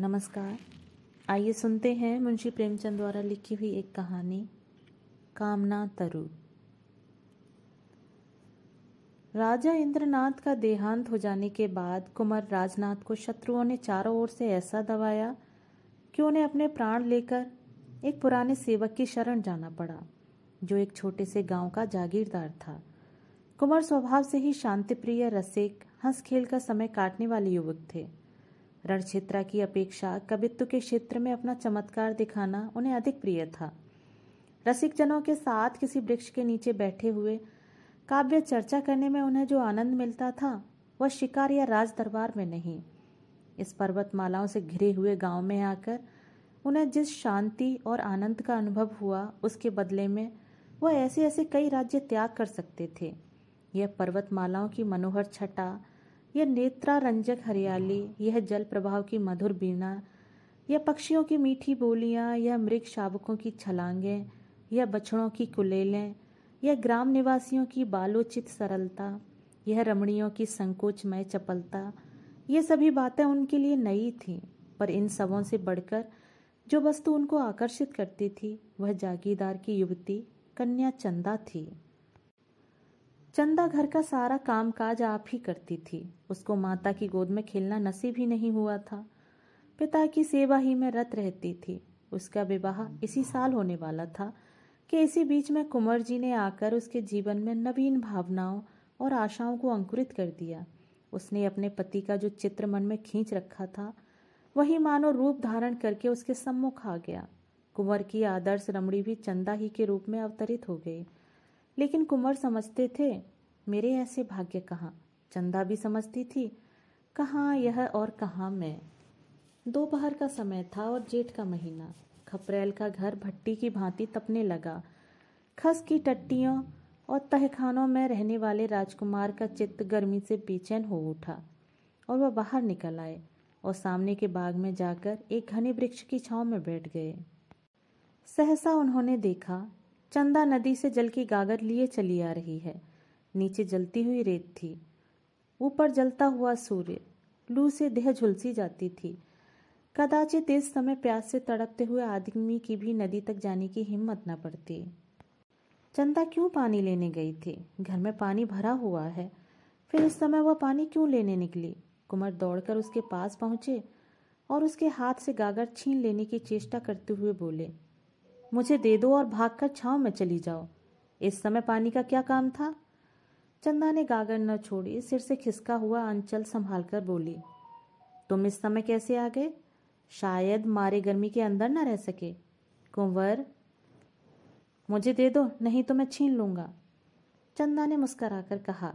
नमस्कार आइए सुनते हैं मुंशी प्रेमचंद द्वारा लिखी हुई एक कहानी कामना तरु राजा इंद्रनाथ का देहांत हो जाने के बाद कुंवर राजनाथ को शत्रुओं ने चारों ओर से ऐसा दबाया कि उन्हें अपने प्राण लेकर एक पुराने सेवक की शरण जाना पड़ा जो एक छोटे से गांव का जागीरदार था कुंवर स्वभाव से ही शांतिप्रिय रसिक हंस खेल का समय काटने वाले युवक थे रणक्षेत्रा की अपेक्षा कवित्व के क्षेत्र में अपना चमत्कार दिखाना उन्हें अधिक प्रिय था रसिक जनों के साथ किसी वृक्ष के नीचे बैठे हुए काव्य चर्चा करने में उन्हें जो आनंद मिलता था वह शिकार या राज दरबार में नहीं इस पर्वतमालाओं से घिरे हुए गांव में आकर उन्हें जिस शांति और आनंद का अनुभव हुआ उसके बदले में वह ऐसे ऐसे कई राज्य त्याग कर सकते थे यह पर्वतमालाओं की मनोहर छटा यह नेत्रारंजक हरियाली यह जल प्रभाव की मधुर बीना यह पक्षियों की मीठी बोलियाँ यह मृग शावकों की छलांगें यह बछड़ों की कुलेलें यह ग्राम निवासियों की बालोचित सरलता यह रमणियों की संकोचमय चपलता ये सभी बातें उनके लिए नई थीं पर इन सबों से बढ़कर जो वस्तु उनको आकर्षित करती थी वह जागीरदार की युवती कन्या चंदा थी चंदा घर का सारा काम काज आप ही करती थी उसको माता की गोद में खेलना नसीब ही नहीं हुआ था पिता की सेवा ही में रत रहती थी उसका विवाह इसी साल होने वाला था कि इसी बीच में कुंवर जी ने आकर उसके जीवन में नवीन भावनाओं और आशाओं को अंकुरित कर दिया उसने अपने पति का जो चित्र मन में खींच रखा था वही मानो रूप धारण करके उसके सम्मुख आ गया कुंवर की आदर्श रमणी भी चंदा ही के रूप में अवतरित हो गई लेकिन कुंवर समझते थे मेरे ऐसे भाग्य कहाँ चंदा भी समझती थी कहाँ यह और कहाँ मैं दोपहर का समय था और जेठ का महीना खपरेल का घर भट्टी की भांति तपने लगा खस की टट्टियों और तहखानों में रहने वाले राजकुमार का चित्त गर्मी से बेचैन हो उठा और वह बाहर निकल आए और सामने के बाग में जाकर एक घने वृक्ष की छांव में बैठ गए सहसा उन्होंने देखा चंदा नदी से जल की गागर लिए चली आ रही है नीचे जलती हुई रेत थी ऊपर जलता हुआ सूर्य लू से देह झुलसी जाती थी कदाचित इस समय प्यास से तड़पते हुए आदमी की भी नदी तक जाने की हिम्मत न पड़ती चंदा क्यों पानी लेने गई थी घर में पानी भरा हुआ है फिर इस समय वह पानी क्यों लेने निकली कुंवर दौड़कर उसके पास पहुंचे और उसके हाथ से गागर छीन लेने की चेष्टा करते हुए बोले मुझे दे दो और भागकर छांव में चली जाओ इस समय पानी का क्या काम था चंदा ने गागर न छोड़ी सिर से खिसका हुआ अंचल संभाल बोली तुम इस समय कैसे आ गए शायद मारे गर्मी के अंदर न रह सके कुंवर मुझे दे दो नहीं तो मैं छीन लूंगा चंदा ने मुस्कराकर कहा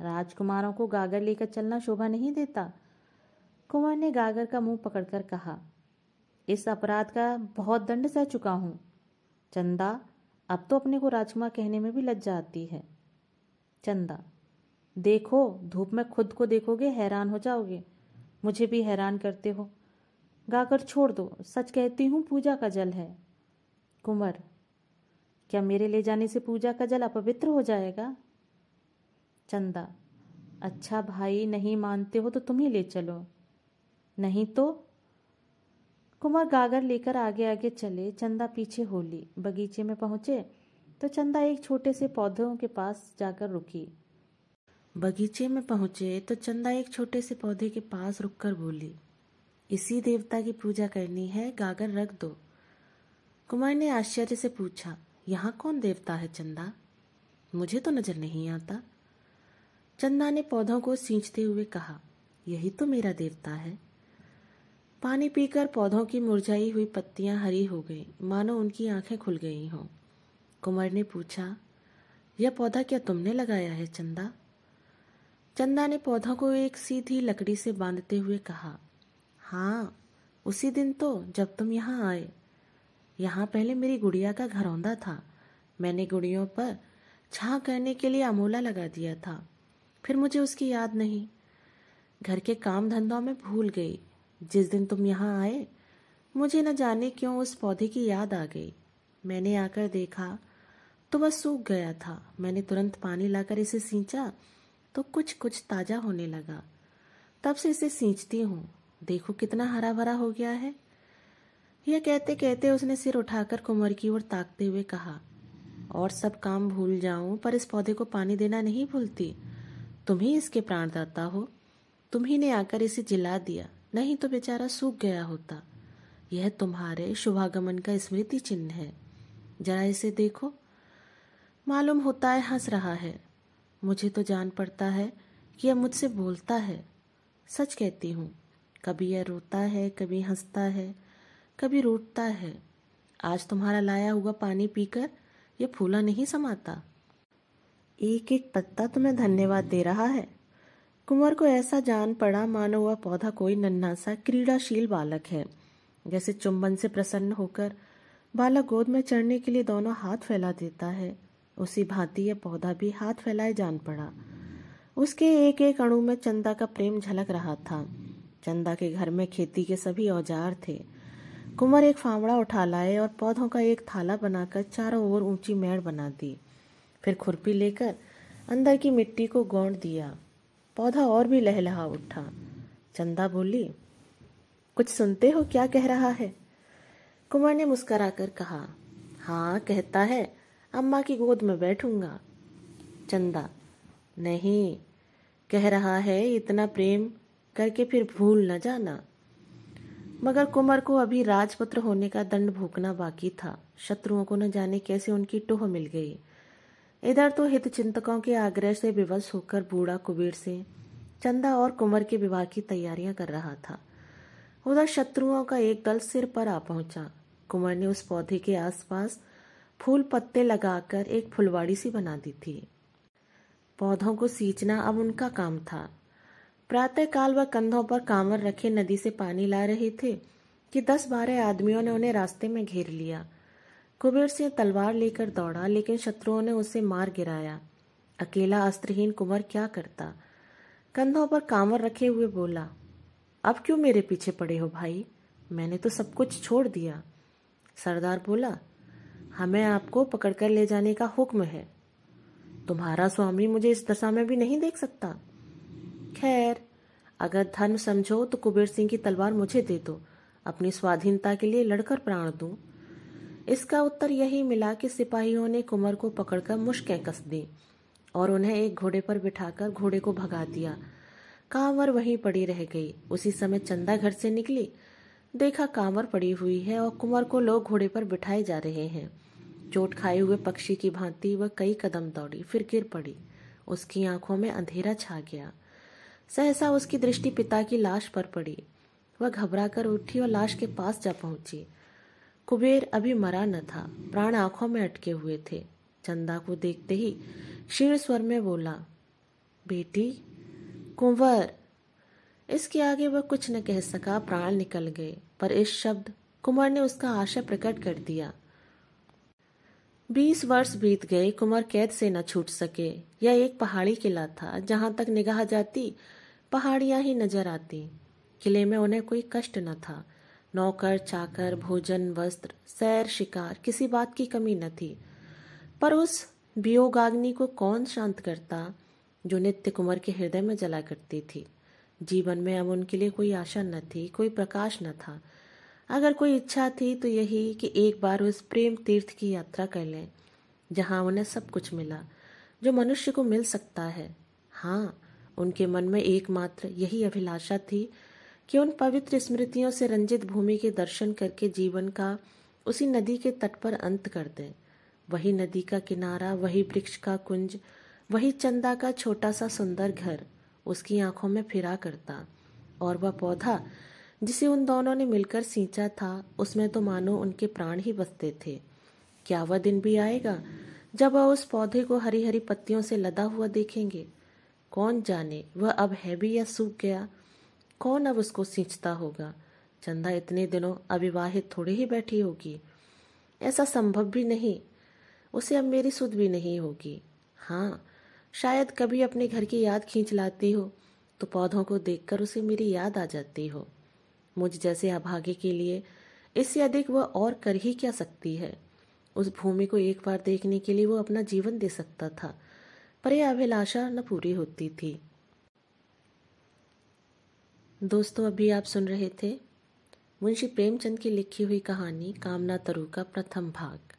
राजकुमारों को गागर लेकर चलना शोभा नहीं देता कुंवर ने गागर का मुंह पकड़कर कहा इस अपराध का बहुत दंड सह चुका हूँ चंदा अब तो अपने को राजकुमार कहने में भी लज्जा आती है चंदा देखो धूप में खुद को देखोगे हैरान हो जाओगे मुझे भी हैरान करते हो गाकर छोड़ दो सच कहती हूँ पूजा का जल है कुंवर क्या मेरे ले जाने से पूजा का जल अपवित्र हो जाएगा चंदा अच्छा भाई नहीं मानते हो तो तुम ही ले चलो नहीं तो कुमार गागर लेकर आगे आगे चले चंदा पीछे होली बगीचे में पहुंचे तो चंदा एक छोटे से पौधों के पास जाकर रुकी बगीचे में पहुंचे तो चंदा एक छोटे से पौधे के पास रुककर बोली इसी देवता की पूजा करनी है गागर रख दो कुमार ने आश्चर्य से पूछा यहाँ कौन देवता है चंदा मुझे तो नजर नहीं आता चंदा ने पौधों को सींचते हुए कहा यही तो मेरा देवता है पानी पीकर पौधों की मुरझाई हुई पत्तियां हरी हो गई मानो उनकी आंखें खुल गई हों कुंवर ने पूछा यह पौधा क्या तुमने लगाया है चंदा चंदा ने पौधों को एक सीधी लकड़ी से बांधते हुए कहा हाँ उसी दिन तो जब तुम यहाँ आए यहाँ पहले मेरी गुड़िया का घरौंदा था मैंने गुड़ियों पर छा करने के लिए अमोला लगा दिया था फिर मुझे उसकी याद नहीं घर के काम धंधों में भूल गई जिस दिन तुम यहाँ आए मुझे न जाने क्यों उस पौधे की याद आ गई मैंने आकर देखा तो वह सूख गया था मैंने तुरंत पानी लाकर इसे सींचा तो कुछ कुछ ताजा होने लगा तब से इसे सींचती हूँ देखो कितना हरा भरा हो गया है यह कहते कहते उसने सिर उठाकर कुंवर की ओर ताकते हुए कहा और सब काम भूल जाऊं पर इस पौधे को पानी देना नहीं भूलती तुम ही इसके प्राणदाता हो तुम ही ने आकर इसे जिला दिया नहीं तो बेचारा सूख गया होता यह तुम्हारे शुभागमन का स्मृति चिन्ह है जरा इसे देखो मालूम होता है हंस रहा है मुझे तो जान पड़ता है कि यह मुझसे बोलता है सच कहती हूँ कभी यह रोता है कभी हंसता है कभी रूटता है आज तुम्हारा लाया हुआ पानी पीकर यह फूला नहीं समाता एक एक पत्ता तुम्हें धन्यवाद दे रहा है कुंवर को ऐसा जान पड़ा मानो वह पौधा कोई नन्हा सा क्रीड़ाशील बालक है जैसे चुंबन से प्रसन्न होकर बालक गोद में चढ़ने के लिए दोनों हाथ फैला देता है उसी भांति यह पौधा भी हाथ फैलाए जान पड़ा उसके एक एक अणु में चंदा का प्रेम झलक रहा था चंदा के घर में खेती के सभी औजार थे कुंवर एक फावड़ा उठा लाए और पौधों का एक थाला बनाकर चारों ओर ऊंची मेड़ बना दी फिर खुरपी लेकर अंदर की मिट्टी को गौंड दिया पौधा और भी लहलहा उठा चंदा बोली कुछ सुनते हो क्या कह रहा है कुंवर ने मुस्कराकर कहा हाँ कहता है अम्मा की गोद में बैठूंगा चंदा नहीं कह रहा है इतना प्रेम करके फिर भूल न जाना मगर कुंवर को अभी राजपुत्र होने का दंड भूखना बाकी था शत्रुओं को न जाने कैसे उनकी टोह मिल गई इधर तो हित चिंतकों के आग्रह से विवश होकर बूढ़ा कुबेर से चंदा और कुंवर के विवाह की तैयारियां कर रहा था उधर शत्रुओं का एक दल सिर पर आ पहुंचा कुंवर ने उस पौधे के आसपास फूल पत्ते लगाकर एक फुलवाड़ी सी बना दी थी पौधों को सींचना अब उनका काम था प्रातः काल वह कंधों पर कांवर रखे नदी से पानी ला रहे थे कि दस बारह आदमियों ने उन्हें रास्ते में घेर लिया कुबेर सिंह तलवार लेकर दौड़ा लेकिन शत्रुओं ने उसे मार गिराया अकेला अस्त्रहीन कुंवर क्या करता कंधों पर कांवर रखे हुए बोला अब क्यों मेरे पीछे पड़े हो भाई मैंने तो सब कुछ छोड़ दिया सरदार बोला हमें आपको पकड़कर ले जाने का हुक्म है तुम्हारा स्वामी मुझे इस दशा में भी नहीं देख सकता खैर अगर धर्म समझो तो कुबेर सिंह की तलवार मुझे दे दो अपनी स्वाधीनता के लिए लड़कर प्राण दूं इसका उत्तर यही मिला कि सिपाहियों ने कुमार को पकड़कर मुश्कें कस दी और उन्हें एक घोड़े पर बिठाकर घोड़े को भगा दिया कांवर वहीं पड़ी रह गई उसी समय चंदा घर से निकली देखा कांवर पड़ी हुई है और कुंवर को लोग घोड़े पर बिठाए जा रहे हैं चोट खाए हुए पक्षी की भांति वह कई कदम दौड़ी फिर गिर पड़ी उसकी आंखों में अंधेरा छा गया सहसा उसकी दृष्टि पिता की लाश पर पड़ी वह घबरा कर उठी और लाश के पास जा पहुंची कुबेर अभी मरा न था प्राण आंखों में अटके हुए थे चंदा को देखते ही क्षीण स्वर में बोला बेटी कुंवर इसके आगे वह कुछ न कह सका प्राण निकल गए पर इस शब्द कुंवर ने उसका आशय प्रकट कर दिया बीस वर्ष बीत गए कुंवर कैद से न छूट सके यह एक पहाड़ी किला था जहां तक निगाह जाती पहाड़ियां ही नजर आती किले में उन्हें कोई कष्ट न था नौकर चाकर भोजन वस्त्र सैर शिकार किसी बात की कमी न थी पर उस वियोगाग्नि को कौन शांत करता जो नित्य कुमार के हृदय में जला करती थी जीवन में अब उनके लिए कोई आशा न थी कोई प्रकाश न था अगर कोई इच्छा थी तो यही कि एक बार उस प्रेम तीर्थ की यात्रा कर लें जहाँ उन्हें सब कुछ मिला जो मनुष्य को मिल सकता है हाँ उनके मन में एकमात्र यही अभिलाषा थी कि उन पवित्र स्मृतियों से रंजित भूमि के दर्शन करके जीवन का उसी नदी के तट पर अंत कर दें वही नदी का किनारा वही वृक्ष का कुंज वही चंदा का छोटा सा सुंदर घर उसकी आंखों में फिरा करता और वह पौधा जिसे उन दोनों ने मिलकर सींचा था उसमें तो मानो उनके प्राण ही बसते थे क्या वह दिन भी आएगा जब वह उस पौधे को हरी हरी पत्तियों से लदा हुआ देखेंगे कौन जाने वह अब है भी या सूख गया कौन अब उसको सींचता होगा चंदा इतने दिनों अविवाहित थोड़े ही बैठी होगी ऐसा संभव भी नहीं उसे अब मेरी सुध भी नहीं होगी हाँ शायद कभी अपने घर की याद खींच लाती हो तो पौधों को देखकर उसे मेरी याद आ जाती हो मुझ जैसे अभागे के लिए इससे अधिक वह और कर ही क्या सकती है उस भूमि को एक बार देखने के लिए वो अपना जीवन दे सकता था पर यह अभिलाषा न पूरी होती थी दोस्तों अभी आप सुन रहे थे मुंशी प्रेमचंद की लिखी हुई कहानी कामना तरु का प्रथम भाग